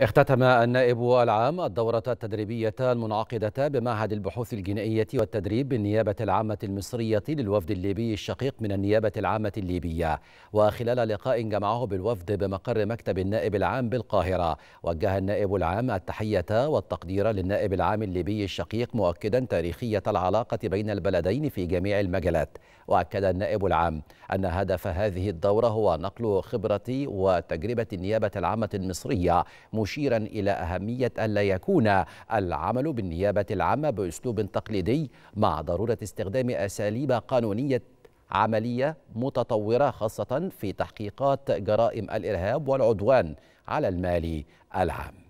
اختتم النائب العام الدورة التدريبية المنعقدة بمعهد البحوث الجنائية والتدريب بالنيابة العامة المصرية للوفد الليبي الشقيق من النيابة العامة الليبية وخلال لقاء جمعه بالوفد بمقر مكتب النائب العام بالقاهرة وجه النائب العام التحية والتقدير للنائب العام الليبي الشقيق مؤكدا تاريخية العلاقة بين البلدين في جميع المجالات وأكد النائب العام أن هدف هذه الدورة هو نقل خبرة وتجربة النيابة العامة المصرية مشيرا إلى أهمية ألا يكون العمل بالنيابة العامة بأسلوب تقليدي مع ضرورة استخدام أساليب قانونية عملية متطورة خاصة في تحقيقات جرائم الإرهاب والعدوان على المال العام